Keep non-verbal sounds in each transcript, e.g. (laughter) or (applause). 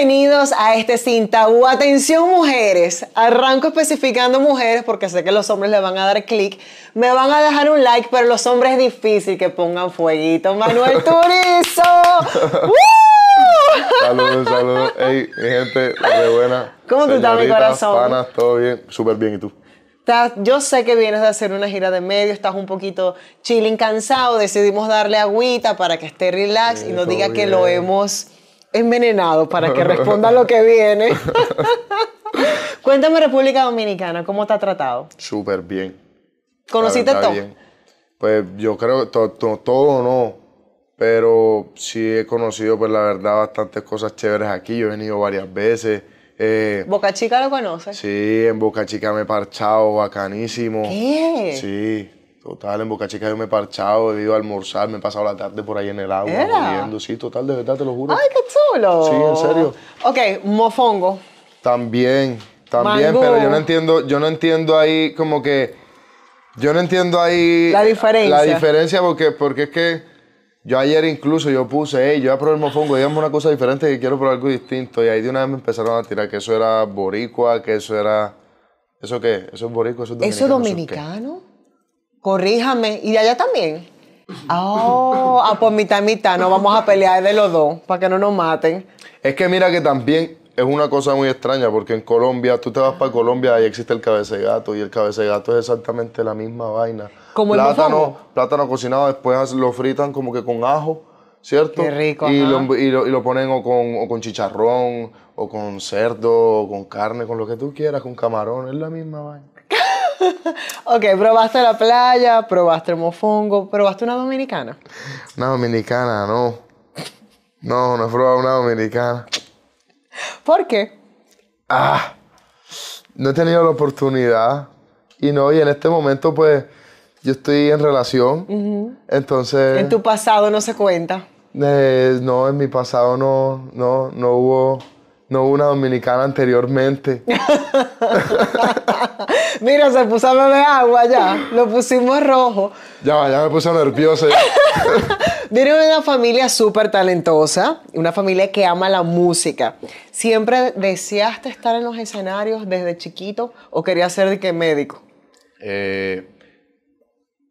Bienvenidos a este cinta U. Atención mujeres, arranco especificando mujeres porque sé que los hombres le van a dar clic, me van a dejar un like, pero los hombres es difícil que pongan fueguito. Manuel (laughs) Turizo. (laughs) Saludos, saludos. Hey, gente, de buena. ¿Cómo tú estás, mi corazón? todo bien, súper bien. ¿Y tú? yo sé que vienes de hacer una gira de medio, estás un poquito chilling, cansado, decidimos darle agüita para que esté relax y nos diga que lo hemos envenenado para que responda lo que viene. (laughs) Cuéntame República Dominicana, ¿cómo te ha tratado? Súper bien. ¿Conociste todo? Pues yo creo que todo no, pero sí he conocido, pues la verdad, bastantes cosas chéveres aquí. Yo he venido varias veces. Eh, ¿Boca Chica lo conoces? Sí, en Boca Chica me he parchado, bacanísimo. ¿Qué? Sí, Total, en Boca Chica yo me he parchado, he ido a almorzar, me he pasado la tarde por ahí en el agua, bebiendo. Sí, total, de verdad, te lo juro. ¡Ay, qué chulo! Sí, en serio. Ok, mofongo. También, también, pero yo no entiendo, yo no entiendo ahí como que... Yo no entiendo ahí... La diferencia. La diferencia porque, porque es que... Yo ayer incluso yo puse, hey, yo voy a probar el mofongo, digamos una cosa diferente que quiero probar algo distinto. Y ahí de una vez me empezaron a tirar que eso era boricua, que eso era... ¿Eso qué? ¿Eso es boricua? ¿Eso dominicano? ¿Eso es dominicano? Corríjame. ¿Y allá también? Oh, a ah, por pues mitad y mitad, no vamos a pelear de los dos para que no nos maten. Es que mira que también es una cosa muy extraña porque en Colombia, tú te vas para Colombia y existe el cabecegato, y el cabecegato es exactamente la misma vaina. Como el plátano, plátano cocinado, después lo fritan como que con ajo, ¿cierto? Qué rico. Y, lo, y, lo, y lo, ponen o con, o con chicharrón, o con cerdo, o con carne, con lo que tú quieras, con camarón, es la misma vaina. (laughs) (laughs) ok, probaste la playa, probaste el mofongo, probaste una dominicana. Una dominicana, no. No, no he probado una dominicana. ¿Por qué? Ah, no he tenido la oportunidad. Y no, y en este momento, pues, yo estoy en relación. Entonces. En tu pasado no se cuenta. Eh, no, en mi pasado no, no, no hubo no una dominicana anteriormente. (laughs) Mira, se puso a beber agua ya. Lo pusimos rojo. Ya, ya me puse nerviosa. (laughs) Viene una familia súper talentosa, una familia que ama la música. ¿Siempre deseaste estar en los escenarios desde chiquito o querías ser de qué médico? Eh,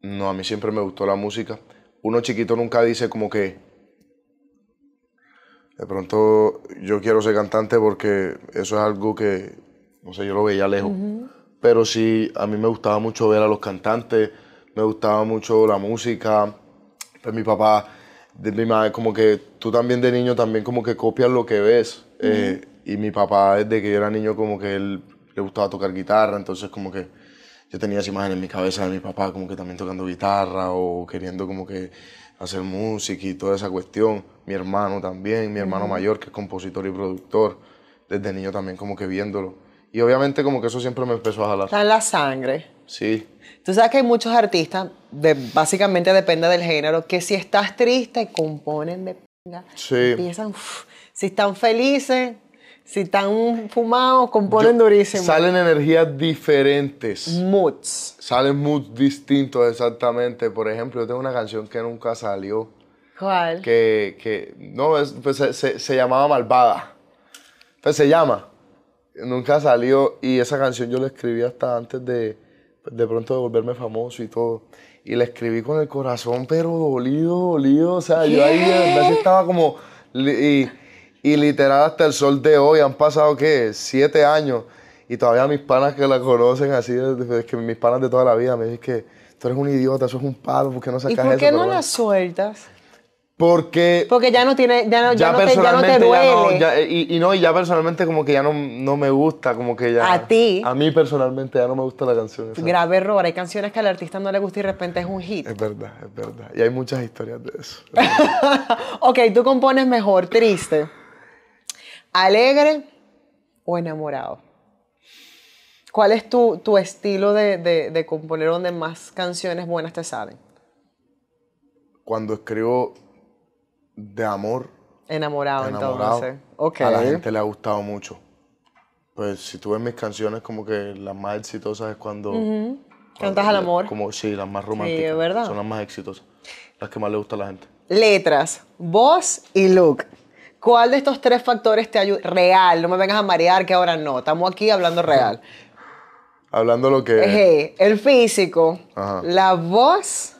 no, a mí siempre me gustó la música. Uno chiquito nunca dice como que de pronto yo quiero ser cantante porque eso es algo que, no sé, yo lo veía lejos. Pero sí, a mí me gustaba mucho ver a los cantantes, me gustaba mucho la música. Pues mi papá, de mi madre, como que tú también de niño también como que copias lo que ves. Eh, y mi papá desde que yo era niño como que él le gustaba tocar guitarra, entonces como que yo tenía esa imagen en mi cabeza de mi papá como que también tocando guitarra o queriendo como que hacer música y toda esa cuestión. Mi hermano también, mi hermano mayor que es compositor y productor, desde niño también como que viéndolo. Y obviamente como que eso siempre me empezó a jalar. Está en la sangre. Sí. Tú sabes que hay muchos artistas, de, básicamente depende del género, que si estás triste componen de pinga. Empiezan, si están felices, si están fumados, componen durísimo. Salen energías diferentes. Moods. Salen moods distintos, exactamente. Por ejemplo, yo tengo una canción que nunca salió. ¿Cuál? Que, no, pues, se, se, llamaba Malvada. Pues se llama. Nunca salió. Y esa canción yo la escribí hasta antes de, pues, de pronto de volverme famoso y todo. Y la escribí con el corazón, pero dolido, dolido. O sea, yo ahí estaba como... Y, y literal hasta el sol de hoy han pasado, ¿qué? Siete años. Y todavía mis panas que la conocen así, que mis panas de toda la vida me dicen que tú eres un idiota, eso es un palo, ¿por qué no sacas eso? ¿Y por qué no la sueltas? Porque... Porque ya no tiene, ya no, te, ya duele. Eh, y, no, y ya personalmente como que ya no, no me gusta, como que ya... ¿A ti? A mí personalmente ya no me gusta la canción. Grave error, hay canciones que al artista no le gusta y de repente es un hit. Es verdad, es verdad. Y hay muchas historias de eso. (laughs) ok, tú compones mejor, triste. ¿Alegre o enamorado? ¿Cuál es tu, estilo de, componer donde más canciones buenas te salen? Cuando escribo de amor. Enamorado, enamorado entonces. A la gente le ha gustado mucho. Pues si tú ves mis canciones, como que las más exitosas es cuando. Cantas al amor. Como, sí, las más románticas. ¿verdad? Son las más exitosas. Las que más le gusta a la gente. Letras, voz y look. ¿Cuál de estos tres factores te ayuda? Real, no me vengas a marear que ahora no. Estamos aquí hablando real. (laughs) hablando lo que. el físico, la voz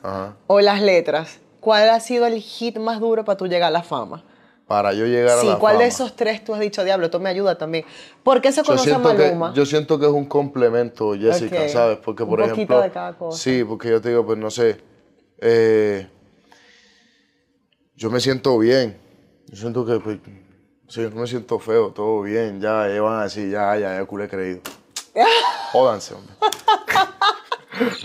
o las letras. ¿Cuál ha sido el hit más duro para tú llegar a la fama? Para yo llegar a la fama. Sí, ¿cuál de esos tres tú has dicho, diablo, tú me ayuda también? ¿Por qué se conoce a Maluma? yo siento que es un complemento, Jessica, ¿sabes? Porque, por ejemplo. Sí, porque yo te digo, pues no sé. Eh, yo me siento bien yo siento que, pues, si no me siento feo, todo bien, ya, ya van ya, ya, ya, culé creído. (laughs) Jódanse, hombre. (laughs)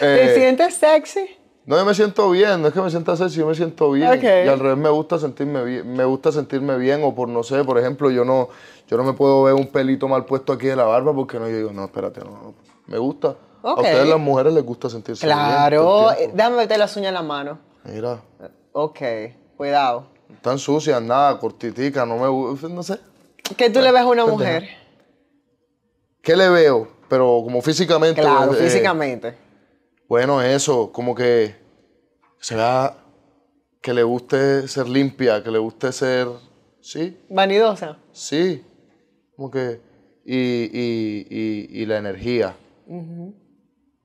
¿Te eh, sientes sexy? No, yo me siento bien, no es que me sienta sexy, yo me siento bien. Y al revés me gusta sentirme bien, me gusta sentirme bien, o por no sé, por ejemplo, yo no, yo no me puedo ver un pelito mal puesto aquí de la barba porque no, yo digo, no, espérate, no, me gusta. A ustedes las mujeres les gusta sentirse bien. Claro, eh, déjame meter la uña en la mano. Mira. Ok, cuidado. Tan sucias, nada, cortitica, no me no sé. ¿Qué tú le ves a una mujer? ¿Qué le veo? Pero como físicamente. Claro, eh, físicamente. Bueno, eso, como que se vea que le guste ser limpia, que le guste ser. ¿Sí? Vanidosa. Sí. Como que. Y, y, y, la energía.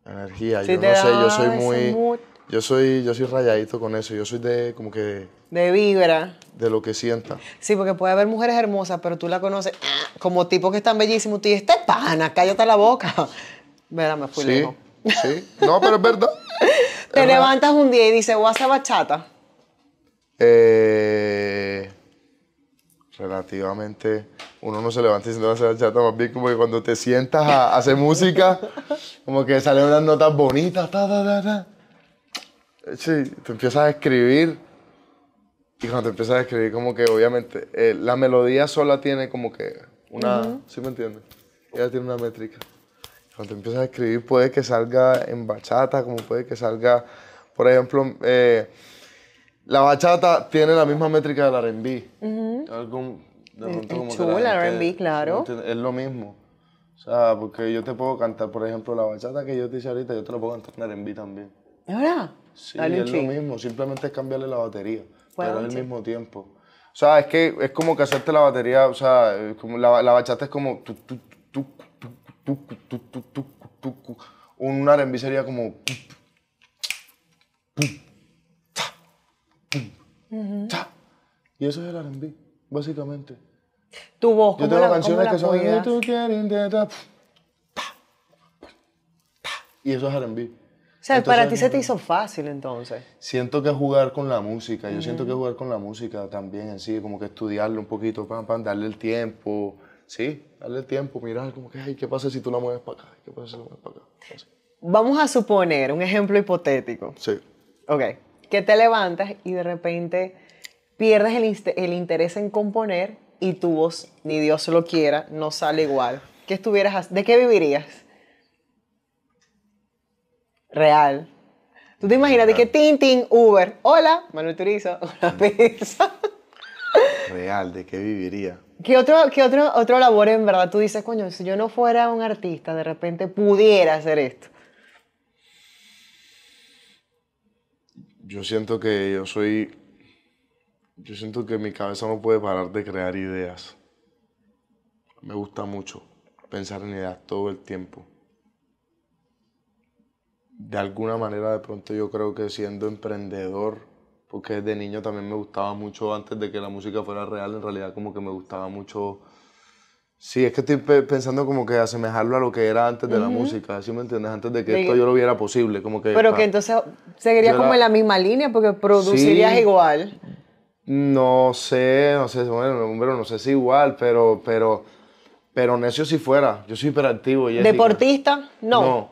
la Energía. yo no sé, yo soy muy. Yo soy, yo soy rayadito con eso, yo soy de como que... De vibra. De lo que sienta. Sí, porque puede haber mujeres hermosas, pero tú la conoces ah, como tipo que están bellísimos. Tú dices, este pana, cállate la boca. (laughs) Mira, me fui sí, Sí, no, pero es verdad. (laughs) Te levantas un día y dices, voy a hacer bachata. Eh, relativamente uno no se levanta diciendo hacer bachata, más bien como que cuando te sientas a, hacer música, (laughs) como que salen unas notas bonitas, ta, ta, ta, ta. Sí, te empiezas a escribir y cuando te empiezas a escribir, como que obviamente eh, la melodía sola tiene como que una. ¿Sí me entiendes? Ella tiene una métrica. Cuando te empiezas a escribir, puede que salga en bachata, como puede que salga. Por ejemplo, eh, la bachata tiene la misma métrica del RB. Uh de el, como RB, claro. Es lo mismo. O sea, porque yo te puedo cantar, por ejemplo, la bachata que yo te hice ahorita, yo te la puedo cantar en RB también. ¿Verdad? Sí, es lo mismo, simplemente es cambiarle la batería, pero al mismo tiempo. O sea, es que es como que hacerte la batería, o sea, como la, bachata es como un R&B sería como y eso es el R&B, básicamente. Tu voz, Yo tengo canciones que son y eso es R&B. O sea, para ti se te mm, hizo fácil entonces. Siento que jugar con la música, yo siento que jugar con la música también en sí, como que estudiarlo un poquito, pam, darle el tiempo, sí, darle el tiempo, mirar como que, ay, ¿qué pasa si tú la mueves para acá? ¿Qué pasa si la mueves para acá? Vamos a suponer un ejemplo hipotético. Sí. Ok, que te levantas y de repente pierdes el, interés en componer y tu voz, ni Dios lo quiera, no sale igual. ¿Qué estuvieras, ¿De qué vivirías? real. Tú te imaginas de que Tintin, Uber, hola, Manuel Turizo, hola, (laughs) pizza. Real, ¿de qué viviría? ¿Qué otro, qué otro, otro labor en verdad tú dices, coño, si yo no fuera un artista, de repente pudiera hacer esto? Yo siento que yo soy... Yo siento que mi cabeza no puede parar de crear ideas. Me gusta mucho pensar en ideas todo el tiempo de alguna manera de pronto yo creo que siendo emprendedor, porque de niño también me gustaba mucho, antes de que la música fuera real, en realidad como que me gustaba mucho... Sí, es que estoy pensando como que asemejarlo a lo que era antes de la música, ¿sí me entiendes? Antes de que esto yo lo viera posible, como que... Pero que entonces seguiría como en la misma línea porque producirías igual. No sé, no sé, bueno, no sé si igual, pero, pero, pero necio si fuera, yo soy hiperactivo. Jessica. ¿Deportista? No. No,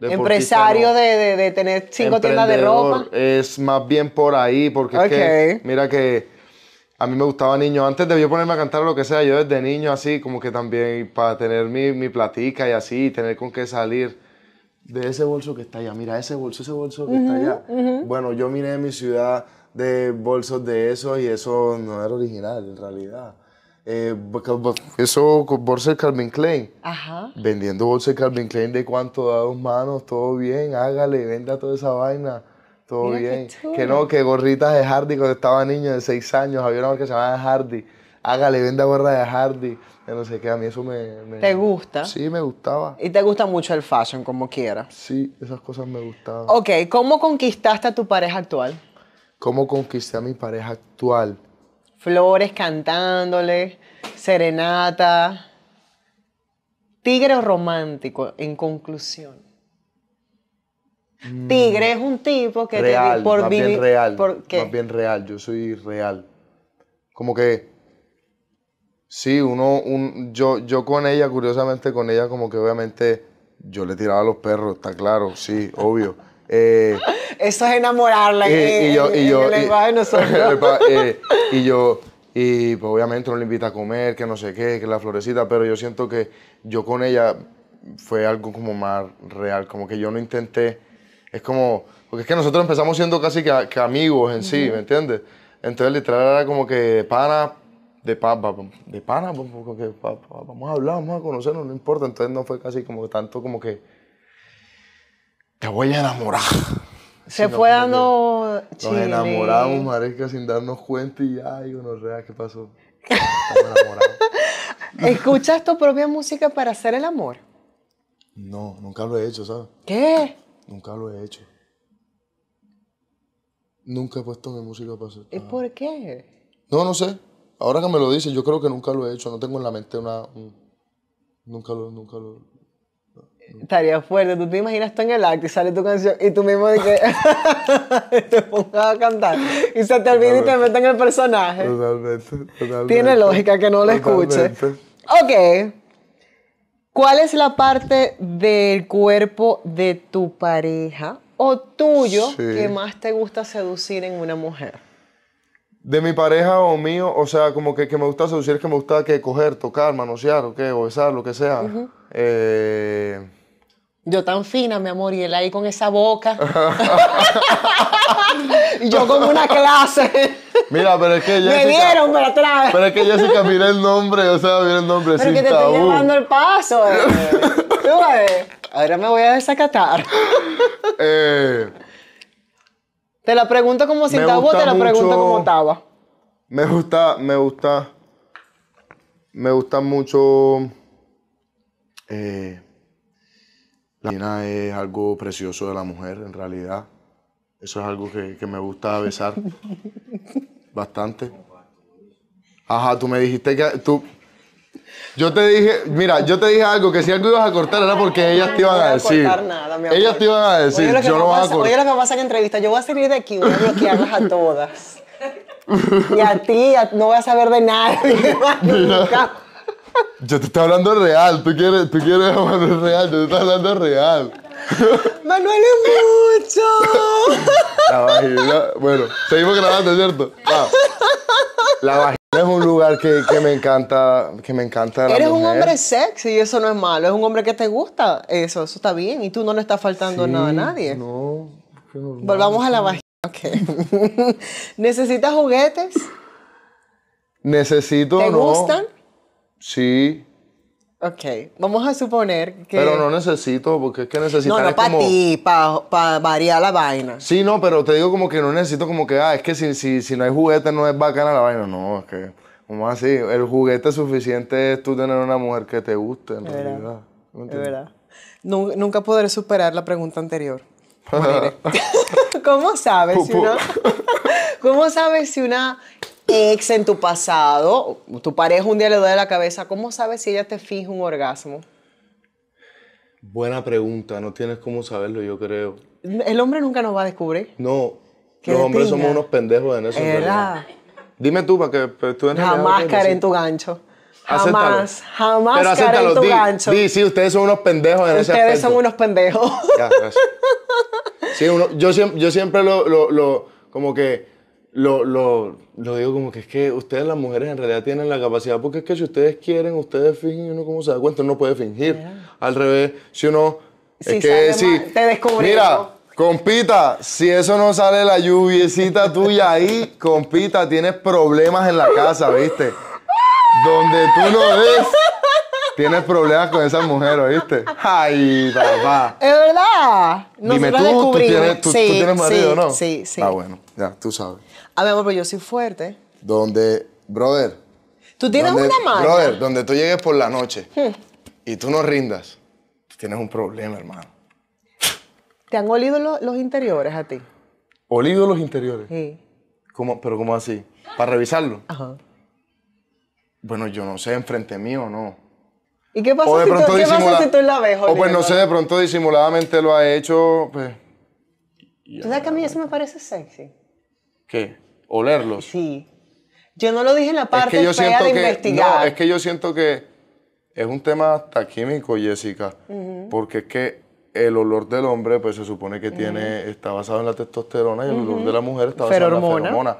Empresario de, tener cinco tiendas de ropa. Es más bien por ahí, porque mira que a mí me gustaba niño. Antes de ponerme a cantar lo que sea, yo desde niño así, como que también para tener mi, mi platica y así, tener con qué salir de ese bolso que está allá. Mira, ese bolso, ese bolso que está allá. Bueno, yo miré mi ciudad de bolsos de esos y eso no era original en realidad. Eh, eso bolsa de Calvin Klein. Vendiendo bolsa de Calvin Klein de cuánto da dos manos, todo bien, hágale, venda toda esa vaina, todo bien. Que, no, que gorritas de Hardy cuando estaba niño de seis años, había una que se llamaba Hardy. Hágale, venda gorra de Hardy. no sé qué, a mí eso me, ¿Te gusta? Sí, me gustaba. ¿Y te gusta mucho el fashion, como quiera? Sí, esas cosas me gustaban. Ok, ¿cómo conquistaste a tu pareja actual? ¿Cómo conquisté a mi pareja actual? flores cantándole, serenata. Tigre romántico, en conclusión. Mm. Tigre es un tipo que por más bien real, más bien real. Yo soy real. Como que sí, uno, yo, yo con ella, curiosamente con ella, como que obviamente yo le tiraba a los perros, está claro, sí, obvio. (laughs) Eh, Eso es enamorarla y, yo, y yo, y yo, pues, y obviamente no le invita a comer, que no sé qué, que la florecita, pero yo siento que yo con ella fue algo como más real, como que yo no intenté, es como, porque es que nosotros empezamos siendo casi que, amigos en sí, ¿me entiendes? Entonces literal era como que pana, de, papa de pana, vamos a hablar, vamos a conocernos, no importa, entonces no fue casi como tanto como que te voy a enamorar. Se fue dando. Nos enamoramos, marica, sin darnos cuenta y ay, rea, ¿qué pasó? Estamos enamorados. (laughs) ¿Escuchas tu propia música para hacer el amor? No, nunca lo he hecho, ¿sabes? ¿Qué? Nunca lo he hecho. Nunca he puesto mi música para hacer. ¿Y por qué? No, no sé. Ahora que me lo dices, yo creo que nunca lo he hecho. No tengo en la mente una. nunca nunca lo. Mm. Estaría fuerte, tú te imaginas tú en el acto y sale tu canción y tú mismo de (laughs) te pongas a cantar y se te olvida y te meten en el personaje. Totalmente, totalmente. Tiene lógica que no lo escuches. Ok. ¿Cuál es la parte del cuerpo de tu pareja o tuyo que más te gusta seducir en una mujer? de mi pareja o mío, o sea, como que, me gusta seducir, que me gusta que coger, tocar, manosear, o qué, o besar, lo que sea. eh... Yo tan fina, mi amor, y él ahí con esa boca. (laughs) y yo con una clase. Mira, pero es que Jessica. Me dieron para atrás. Pero es que Jessica, mira el nombre, o sea, mira el nombre. Pero que te estoy llevando el paso. Eh. (laughs) Tú, eh. Ahora me voy a desacatar. eh. Te la pregunto como si estaba o te la pregunta pregunto como estaba Me gusta, me gusta. Me gusta mucho. Eh, la vagina es algo precioso de la mujer, en realidad. Eso es algo que, que me gusta besar (laughs) bastante. Ajá, tú me dijiste que. Tú, yo te dije, mira, yo te dije algo que si algo ibas a cortar era porque ellas te iban a decir. No voy a cortar nada, mi amor. Ellas te iban a decir, yo no vas a cortar. Oye, lo que pasa en entrevista, yo voy a salir de aquí, voy a bloquearlas a todas. Y a ti, no voy a saber de nadie. (laughs) yo te estoy hablando real, tú quieres, tú quieres real, yo te estoy hablando real. Manuel es mucho. La vagina, bueno, seguimos grabando, ¿cierto? La vagina. Es un lugar que, me encanta, que me encanta. Eres un hombre sexy y eso no es malo. Es un hombre que te gusta eso, eso está bien. Y tú no le estás faltando nada a nadie. No, Volvamos a la vagina. Ok. (laughs) ¿Necesitas juguetes? Necesito, ¿Te no. gustan? Sí. Ok, vamos a suponer que... Pero no necesito, porque es que necesito. No, no, para ti, para pa variar la vaina. Sí, no, pero te digo como que no necesito como que, ah, es que si, si, si no hay juguete no es bacana la vaina. No, es que, como así, el juguete suficiente es tú tener una mujer que te guste, en es realidad. Verdad. Es verdad. Nunca podré superar la pregunta anterior. ¿Cómo sabes si una... ¿Cómo sabes si una ex en tu pasado, tu pareja un día le duele la cabeza, ¿cómo sabes si ella te fija un orgasmo? Buena pregunta, no tienes cómo saberlo, yo creo. El hombre nunca nos va a descubrir. No, los hombres somos unos pendejos en eso. ¿Verdad? Dime tú para que pues, tú en Jamás caeré en tu gancho. Jamás, jamás caeré en tu gancho. Sí, sí, ustedes son unos pendejos en ustedes ese Ustedes son unos pendejos. Ya, sí, yo, siempre, yo siempre lo, lo como que lo, lo, digo como que es que ustedes las mujeres en realidad tienen la capacidad, porque es que si ustedes quieren, ustedes fingen uno como se da cuenta, uno puede fingir. Al revés, si uno... es te Mira, compita, si eso no sale la lluviecita tuya ahí, compita, tienes problemas en la casa, ¿viste? Donde tú no ves, tienes problemas con esas mujeres, ¿viste? Ay, papá. Es verdad. no. Dime tú, tú tienes, tú, marido, ¿no? Sí, sí. Ah, bueno, ya, tú sabes. A ver, amor, pero yo soy fuerte. Donde, brother. Tú tienes una mano. Brother, donde tú llegues por la noche hmm. y tú no rindas, tienes un problema, hermano. ¿Te han olido los interiores a ti? ¿Olido los interiores? Sí. ¿Pero cómo así? ¿Para revisarlo? Ajá. Bueno, yo no sé, enfrente mío no. ¿Y qué pasa, o de si, tú, ¿qué la ves, O pues no sé, de pronto disimuladamente lo ha hecho, pues... ¿Tú sabes que a mí eso me parece sexy? ¿Qué? Olerlos. Sí. Yo no lo dije en la parte es que yo siento que, No, es que yo siento que es un tema hasta químico, Jessica, porque es que el olor del hombre, pues se supone que tiene, está basado en la testosterona y el olor de la mujer está basado en la hormona.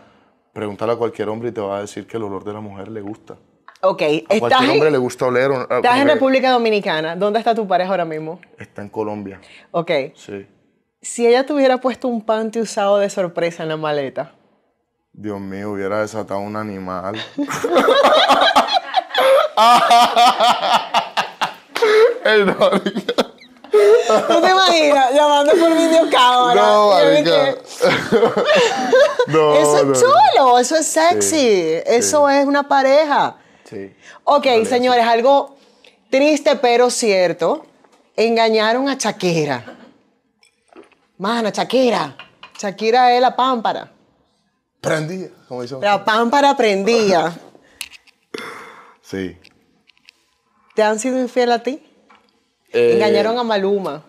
Pregúntale a cualquier hombre y te va a decir que el olor de la mujer le gusta. Ok, a cualquier hombre le gusta oler. estás en República Dominicana. ¿Dónde está tu pareja ahora mismo? Está en Colombia. Ok. Sí. Si ella tuviera puesto un panty usado de sorpresa en la maleta, Dios mío, hubiera desatado un animal. (laughs) (laughs) El ¿Tú te imaginas llamando por videocámara? No, marica. (laughs) no, eso es chulo, eso es sexy, eso es una pareja. Sí. Ok, señores, algo triste pero cierto. Engañaron a Shakira. Mano, Shakira. Shakira es la pámpara. Prendía, como dicen. La para prendía. (laughs) sí. ¿Te han sido infiel a ti? Eh, Engañaron a Maluma.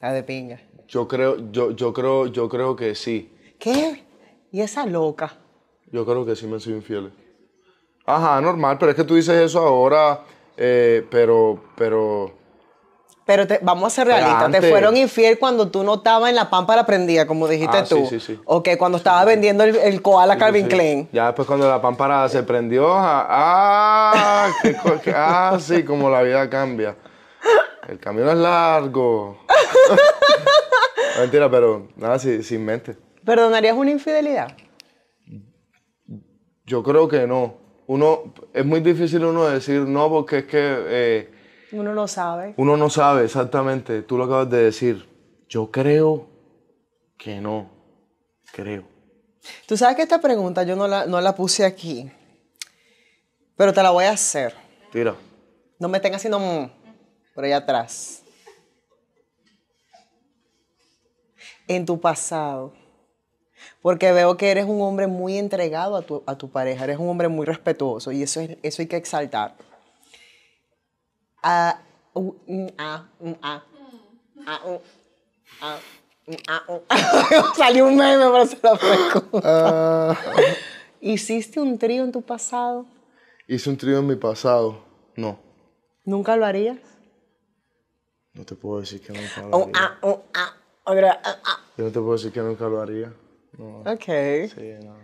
La de pinga. Yo creo, yo, yo creo, yo creo que sí. ¿Qué? ¿Y esa loca? Yo creo que sí me han sido infieles. Ajá, normal, pero es que tú dices eso ahora, eh, pero, pero pero vamos a ser realistas, te fueron infiel cuando tú no estabas en la pámpara prendida, como dijiste ah, tú. Sí, sí, sí. O que cuando estaba vendiendo el, koala Calvin Klein. Ya después cuando la pámpara se prendió, ah, ah, sí, como la vida cambia. El camino es largo. Mentira, pero nada, sin, mente. ¿Perdonarías una infidelidad? Yo creo que no. Uno, es muy difícil uno decir no porque es que... Eh, uno no sabe. Uno no sabe, exactamente. Tú lo acabas de decir. Yo creo que no. Creo. Tú sabes que esta pregunta yo no la, puse aquí, pero te la voy a hacer. Tira. No me tengas haciendo mm por allá atrás. En tu pasado. Porque veo que eres un hombre muy entregado a tu, a tu pareja, eres un hombre muy respetuoso y eso, es, eso hay que exaltar a, u, a, a, a, (laughs) Salió un meme, para se ah. la (laughs) ¿Hiciste un trío en tu pasado? Hice un trío en mi pasado, no. ¿Nunca lo harías? No te puedo decir que nunca lo haría. Yo no te puedo decir que nunca lo haría. No. Ok. Sí, no.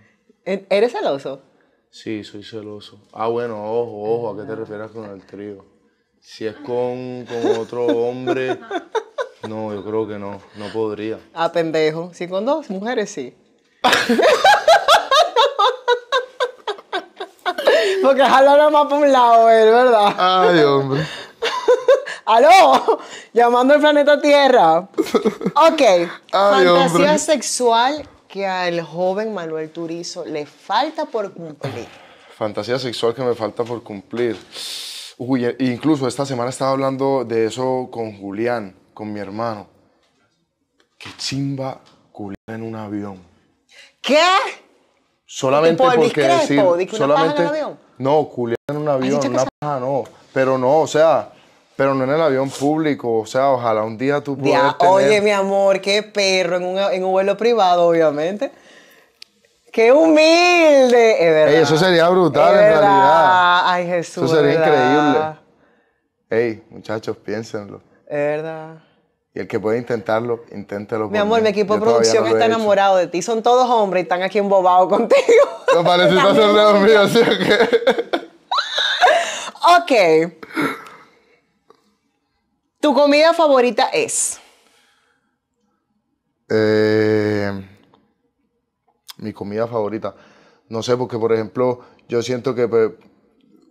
¿E, ¿Eres celoso? Sí, soy celoso. Ah, bueno, ojo, ojo, ¿a qué te refieres con el trío? Si es con, otro hombre, no, yo creo que no, no podría. Ah, pendejo. Si con dos mujeres, sí. (laughs) Porque jala la más por un lado ¿verdad? Ay, hombre. (laughs) ¡Aló! Llamando al planeta Tierra. Ok. Fantasía sexual que al joven Manuel Turizo le falta por cumplir. Fantasía sexual que me falta por cumplir. E-, incluso esta semana estaba hablando de eso con Julián, con mi hermano. Qué chimba Julián en un avión. ¿Qué? Solamente porque decir, solamente en avión? no Julián en un avión, una paja no, pero no, o sea, pero no en el avión público, o sea, ojalá un día tú puedas Oye, mi amor, qué perro en un, en un vuelo privado, obviamente. ¡Qué humilde! Es verdad. eso sería brutal en realidad. Ay, Jesús. Eso sería increíble. Ey, muchachos, piénsenlo. Es verdad. Y el que puede intentarlo, inténtelo. Mi amor, mi equipo de producción está enamorado de ti. Son todos hombres y están aquí embobados (laughs) contigo. No pareciste son los míos, ¿sí o qué? (laughs) ok. ¿Tu comida favorita es? Eh, mi comida favorita. No sé, porque por ejemplo, yo siento que pues,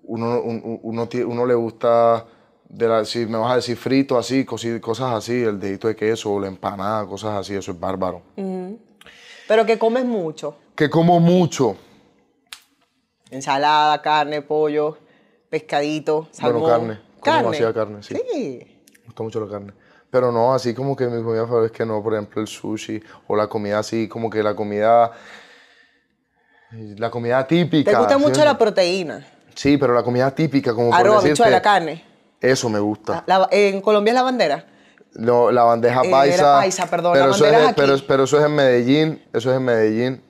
uno, uno, le gusta, de si me vas a decir frito así, cosas así, el dedito de queso, la empanada, cosas así, eso es bárbaro. Pero que comes mucho. Que como mucho. Ensalada, carne, pollo, pescadito, salmón. Bueno, carne. carne. Como hacía carne, sí. Sí. Me gusta mucho la carne. Pero no, así como que mi comida favorita es que no, por ejemplo, el sushi o la comida así, como que la comida la comida típica. ¿Te gusta mucho la proteína? Sí, pero la comida típica, como por decirte, la carne. Eso me gusta. Ah, ¿En Colombia es la bandera? No, la bandeja eh, paisa. paisa perdón, pero, eso es, Pero, eso es en Medellín, eso es en Medellín.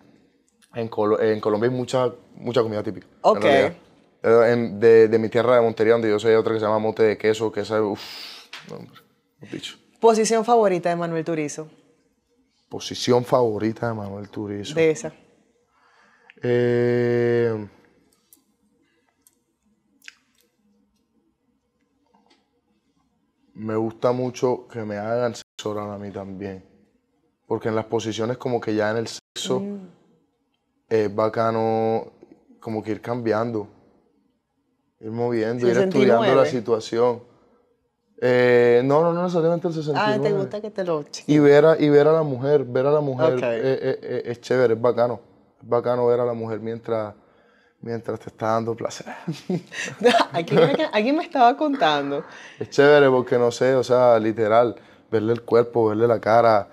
En, Colombia hay mucha, mucha comida típica. Ok. Eh, de, mi tierra de Montería, donde yo soy, hay otra que se llama mote de Queso, que esa, uff, hombre, ¿Posición favorita de Manuel Turizo? Posición favorita de Manuel Turizo. De esa. Eh, me gusta mucho que me hagan ahora a mí también. Porque en las posiciones como que ya en el sexo mm. es bacano como que ir cambiando, ir moviendo, ir estudiando la situación. Eh, no, no, no necesariamente el 69. Ah, te gusta que te lo... Y ver a, y ver a la mujer, ver a la mujer eh, es chévere, es bacano bacano ver a la mujer mientras, mientras te está dando placer. (laughs) aquí, alguien me estaba contando. Es chévere porque no sé, o sea, literal, verle el cuerpo, verle la cara,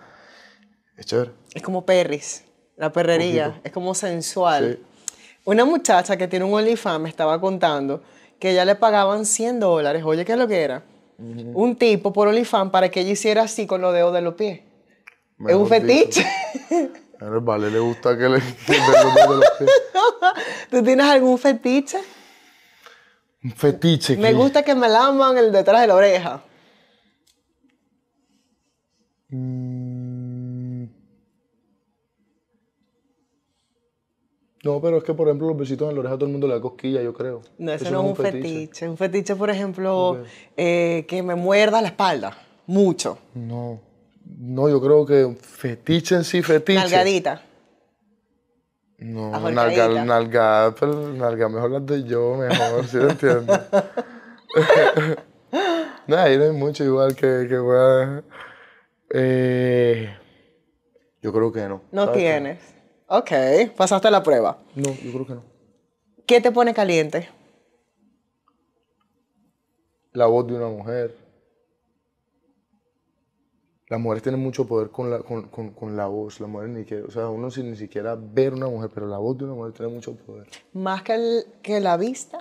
es chévere. Es como perris, la perrería, es como sensual. Una muchacha que tiene un OnlyFans me estaba contando que ya le pagaban 100 dólares, oye, ¿qué es lo que era? Un tipo por olifán para que ella hiciera así con los dedos de los pies. es un fetiche. (laughs) el vale le gusta que le (laughs) de los (laughs) ¿Tú tienes algún fetiche? Un fetiche. Me gusta que me laman el detrás de la oreja. Mm. No, pero es que, por ejemplo, los besitos en la oreja todo el mundo le da cosquilla, yo creo. No, eso, no, es un fetiche. Un fetiche, por ejemplo, eh, que me muerda la espalda. Mucho. No. No, yo creo que fetiche en sí, fetiche. Nalgadita. No, nalga, nalga, pero nalga, mejor las de yo, mejor, si lo entiendes? (laughs) no, ahí no hay mucho igual que, que a Eh, yo creo que no. No tienes. Ok, pasaste la prueba. No, yo creo que no. ¿Qué te pone caliente? La voz de una mujer las mujeres tienen mucho poder con la, con, la voz, ni que, o sea, uno sin ni siquiera ver una mujer, pero la voz de una mujer tiene mucho poder. ¿Más que, que la vista?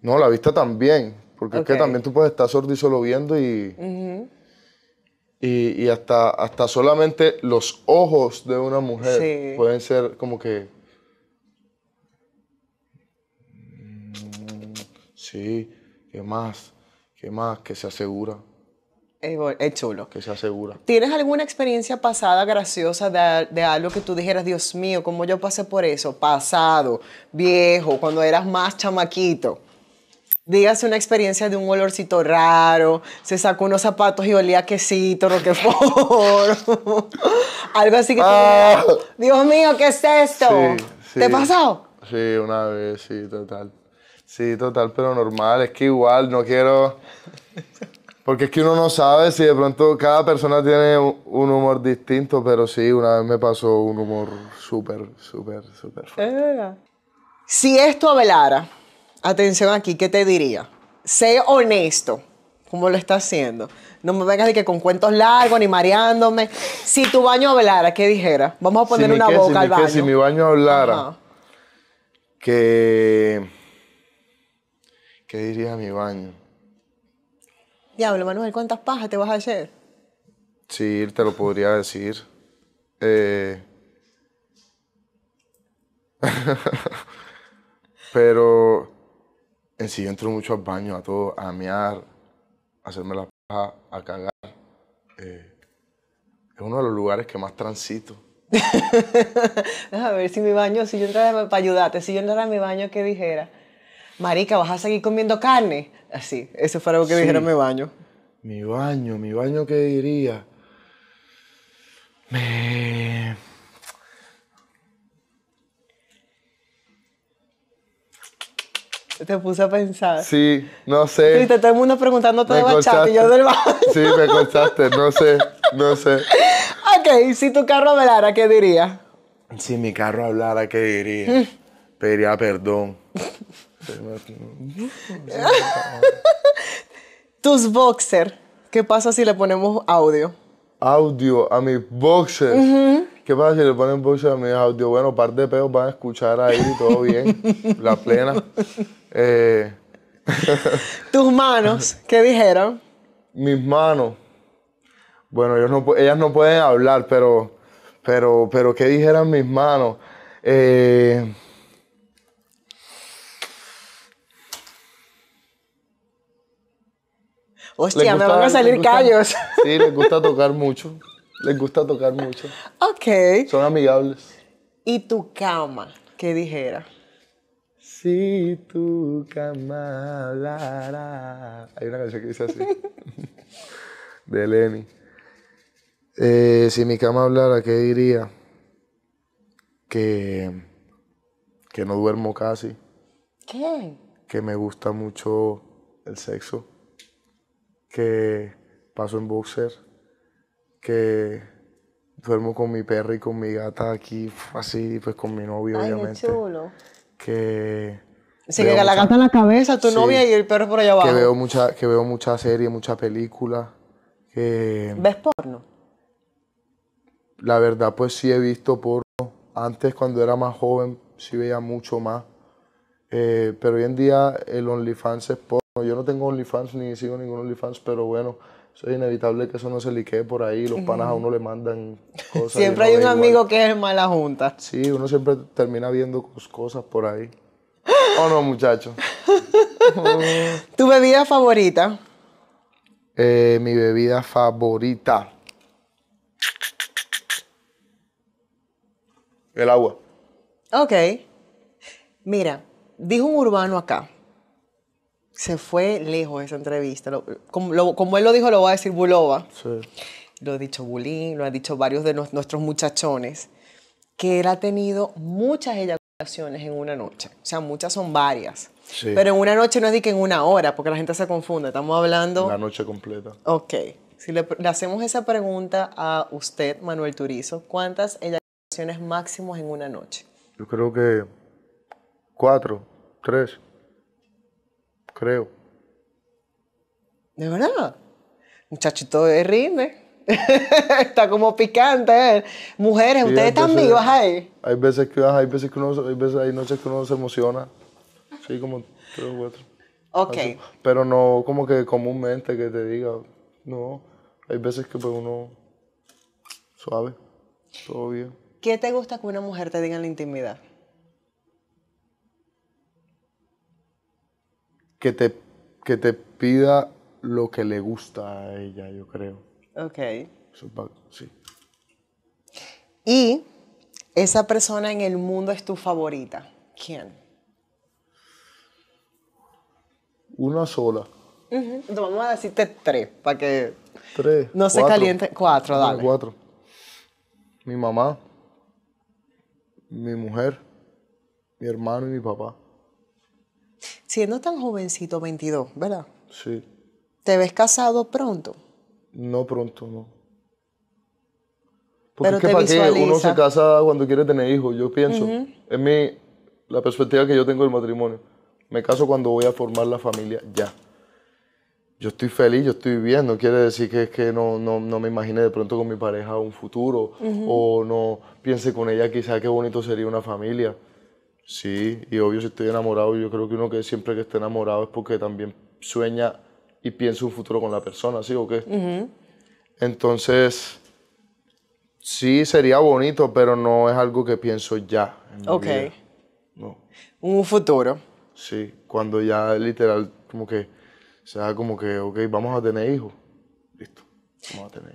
No, la vista también, porque es que también tú puedes estar sordo solo viendo y, y, hasta, hasta solamente los ojos de una mujer pueden ser como que... Sí, ¿qué más? ¿Qué más? Que se asegura es, chulo. Que se asegura. ¿Tienes alguna experiencia pasada graciosa de, algo que tú dijeras, Dios mío, cómo yo pasé por eso? Pasado, viejo, cuando eras más chamaquito. Dígase una experiencia de un olorcito raro, se sacó unos zapatos y olía a quesito, fuera. (laughs) algo así que ah. Dios mío, ¿qué es esto? ¿Te ha pasado? Sí, una vez, sí, total. Sí, total, pero normal. Es que igual no quiero. Porque es que uno no sabe si de pronto cada persona tiene un humor distinto, pero sí, una vez me pasó un humor súper, súper, súper fuerte. Es Si esto hablara, atención aquí, ¿qué te diría? Sé honesto, como lo está haciendo. No me vengas de que con cuentos largos ni mareándome. Si tu baño hablara, ¿qué dijera? Vamos a poner una boca al baño. si mi baño hablara, ¿Qué diría mi baño? Diablo, Manuel, ¿cuántas pajas te vas a hacer? Sí, te lo podría decir. Eh, (laughs) pero en eh, sí yo entro mucho al baño, a todo, a mear, a hacerme las pajas, a cagar. Eh, es uno de los lugares que más transito. (laughs) a ver si mi baño, si yo entrara para ayudarte, si yo entrara a mi baño, ¿qué dijera? Marica, ¿vas a seguir comiendo carne? Así, eso fue algo que dijeron en mi baño. Mi baño, mi baño, ¿qué diría? Me... Te puse a pensar. Sí, no sé. Viste, todo el mundo preguntando todo el y yo del baño. Sí, me cortaste, no sé, no sé. Ok, si tu carro hablara, ¿qué diría? Si mi carro hablara, ¿qué diría? Mm. Pediría perdón. (laughs) Tus boxers ¿Qué pasa si le ponemos audio? Audio a mis boxers. ¿Qué pasa si le ponen boxers a mis audio? Bueno, par de peos van a escuchar ahí todo bien. (laughs) la plena. Eh, (laughs) Tus manos, ¿qué dijeron? Mis manos. Bueno, ellas no pueden hablar, pero, pero, pero ¿qué dijeron mis manos? Eh, Hostia, me van a salir callos. Sí, les gusta tocar mucho. Les gusta tocar mucho. Ok. Son amigables. ¿Y tu cama? ¿Qué dijera? Si tu cama hablara, Hay una canción que dice así. (laughs) de Lenny. Eh, si mi cama hablara, ¿qué diría? Que, que no duermo casi. ¿Qué? Que me gusta mucho el sexo que paso en boxer, que duermo con mi perro y con mi gata aquí, así, pues con mi novio, Ay, obviamente. Qué chulo. Que. Se que la gata en la cabeza, tu novia y el perro por allá abajo. Que veo mucha, que veo mucha serie, mucha película. Que, ¿Ves porno? La verdad, pues sí he visto porno. Antes, cuando era más joven, sí veía mucho más. Eh, pero hoy en día el OnlyFans es porno. Yo no tengo OnlyFans ni sigo ningún OnlyFans, pero bueno, es inevitable que eso no se liquee por ahí. Los panas a uno le mandan cosas. siempre hay un amigo que es mala junta. Sí, uno siempre termina viendo cosas por ahí. ¿O oh, no, muchacho? (laughs) ¿Tu bebida favorita? Eh, mi bebida favorita. El agua. Ok. Mira, dijo un urbano acá se fue lejos esa entrevista. como, él lo dijo, lo va a decir Buloba. Sí. Lo ha dicho Bulín, lo han dicho varios de nuestros muchachones, que él ha tenido muchas eyaculaciones en una noche. O sea, muchas son varias. Pero en una noche no es de que en una hora, porque la gente se confunde. Estamos hablando... la noche completa. Ok. Si le, hacemos esa pregunta a usted, Manuel Turizo, ¿cuántas eyaculaciones máximos en una noche? Yo creo que cuatro, tres creo. ¿De verdad? Muchachito de rinde. (laughs) está como picante. ¿eh? Mujeres, ustedes están vivas ahí. Hay veces que, hay veces que uno, hay veces, hay noches que uno se emociona. Sí, como tres o cuatro. Ok. Pero no como que comúnmente que te diga, no. Hay veces que pues uno suave, todo bien. ¿Qué te gusta que una mujer te diga en la intimidad? que te, que te pida lo que le gusta a ella, yo creo. Ok. sí. Y esa persona en el mundo es tu favorita. ¿Quién? Una sola. Vamos a decirte tres, para que tres, no se caliente. Cuatro, dale. cuatro. Mi mamá, mi mujer, mi hermano y mi papá. Siendo tan jovencito, 22, ¿verdad? Sí. ¿Te ves casado pronto? No pronto, no. Porque es que para qué uno se casa cuando quiere tener hijos, yo pienso. Es mi, la perspectiva que yo tengo del matrimonio. Me caso cuando voy a formar la familia ya. Yo estoy feliz, yo estoy bien. No quiere decir que es que no, no, no me imagine de pronto con mi pareja un futuro o no piense con ella quizá qué bonito sería una familia. Sí, y obvio si estoy enamorado, yo creo que uno que siempre que esté enamorado es porque también sueña y piensa un futuro con la persona, ¿sí o qué? Entonces, sí sería bonito, pero no es algo que pienso ya. En ok. Un futuro. Sí, cuando ya literal como que sea como que, ok, vamos a tener hijos. Listo.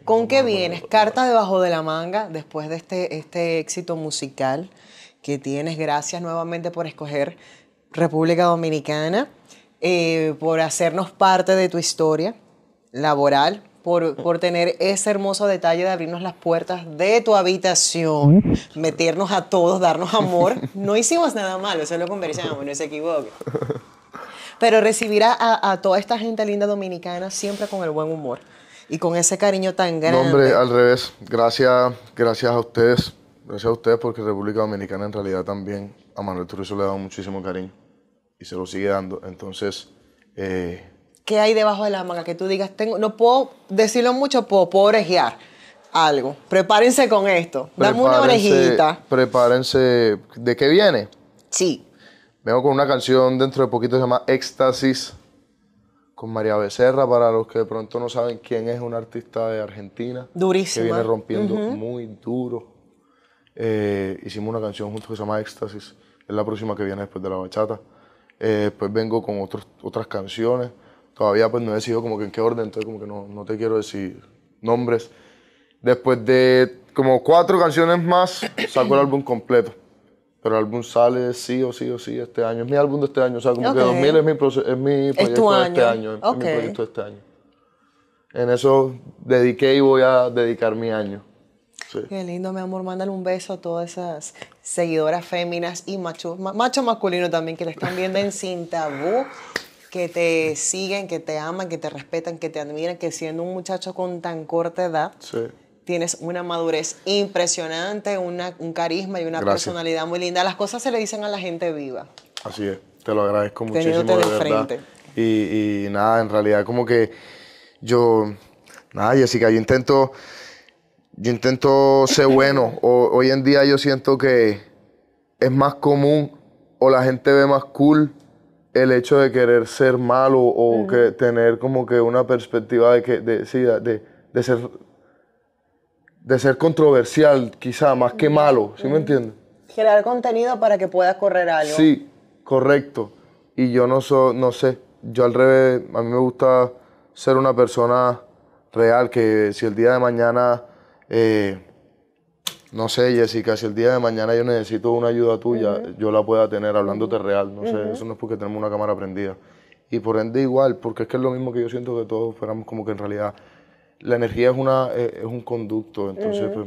¿Con qué vienes? Carta debajo de la manga después de este, este éxito musical? que tienes. Gracias nuevamente por escoger República Dominicana, eh, por hacernos parte de tu historia laboral, por, por, tener ese hermoso detalle de abrirnos las puertas de tu habitación, meternos a todos, darnos amor. No hicimos nada malo, solo conversamos, no se equivoque. Pero recibir a, a toda esta gente linda dominicana siempre con el buen humor y con ese cariño tan grande. hombre, al revés. Gracias, gracias a ustedes Gracias a ustedes porque República Dominicana en realidad también a Manuel Turizo le ha dado muchísimo cariño y se lo sigue dando. Entonces... Eh, ¿Qué hay debajo de la manga que tú digas, tengo, no puedo decirlo mucho, puedo, orejear algo? Prepárense con esto. Dame una orejita. Prepárense. ¿De qué viene? Sí. Vengo con una canción dentro de poquito que se llama Éxtasis con María Becerra, para los que de pronto no saben quién es, un artista de Argentina. Durísima. Que viene rompiendo muy duro. Eh, hicimos una canción juntos que se llama Éxtasis, es la próxima que viene después de la bachata. Eh, después vengo con otras otras canciones, todavía pues no he decidido como que en qué orden, entonces como que no, no te quiero decir nombres. Después de como cuatro canciones más, saco el álbum completo. Pero el álbum sale sí o sí o sí este año. Es mi álbum de este año. O sea, como que es mi, proyecto este año. Es mi proyecto de este año. En eso dediqué y voy a dedicar mi año. Qué lindo, mi amor. Mándale un beso a todas esas seguidoras féminas y machos, macho masculino también que le están viendo en Sin Tabú, que te siguen, que te aman, que te respetan, que te admiran, que siendo un muchacho con tan corta edad. tienes una madurez impresionante, un carisma y una personalidad muy linda. Las cosas se le dicen a la gente viva. Así es, te lo agradezco muchísimo. de, Y, y, nada, en realidad como que yo, nada, Jessica, yo intento yo intento ser bueno. O, hoy en día yo siento que es más común o la gente ve más cool el hecho de querer ser malo o que tener como que una perspectiva de que de, de, ser de ser controversial quizá más que malo, ¿sí me entiendes? Crear contenido para que puedas correr algo. Sí, correcto. Y yo no so, no sé, yo al revés, a mí me gusta ser una persona real que si el día de mañana eh, no sé, Jessica, si el día de mañana yo necesito una ayuda tuya, yo la pueda tener hablándote real, no sé, eso no es porque tenemos una cámara prendida. Y por ende igual, porque es que es lo mismo que yo siento que todos esperamos, como que en realidad la energía es, una, eh, es un conducto, entonces, pues,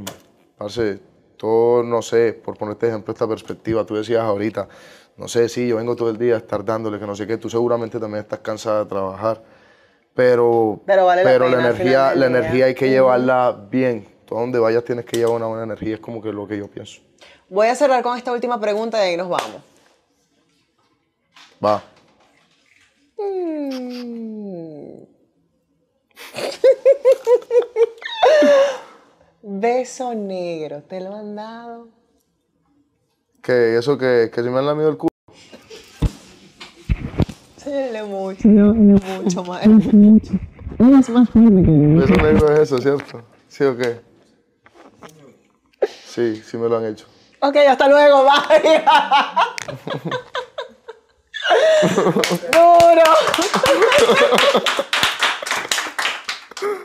parce, todo, no sé, por ponerte ejemplo esta perspectiva, tú decías ahorita, no sé, si yo vengo todo el día a estar dándole, que no sé qué, tú seguramente también estás cansada de trabajar, pero, pero, la, energía, la energía hay que llevarla bien, tú a donde vayas tienes que llevar una buena energía, es como que lo que yo pienso. Voy a cerrar con esta última pregunta y ahí nos vamos. Va. Mm. (laughs) Beso negro, ¿te lo han dado? ¿Qué? ¿Eso que, que si me han lamido el culo? le mucho, duele mucho, más. Es más fuerte que yo. Beso negro es eso, ¿cierto? ¿Sí o qué? Sí, sí me lo han hecho. Ok, hasta luego, bye. (laughs) Duro.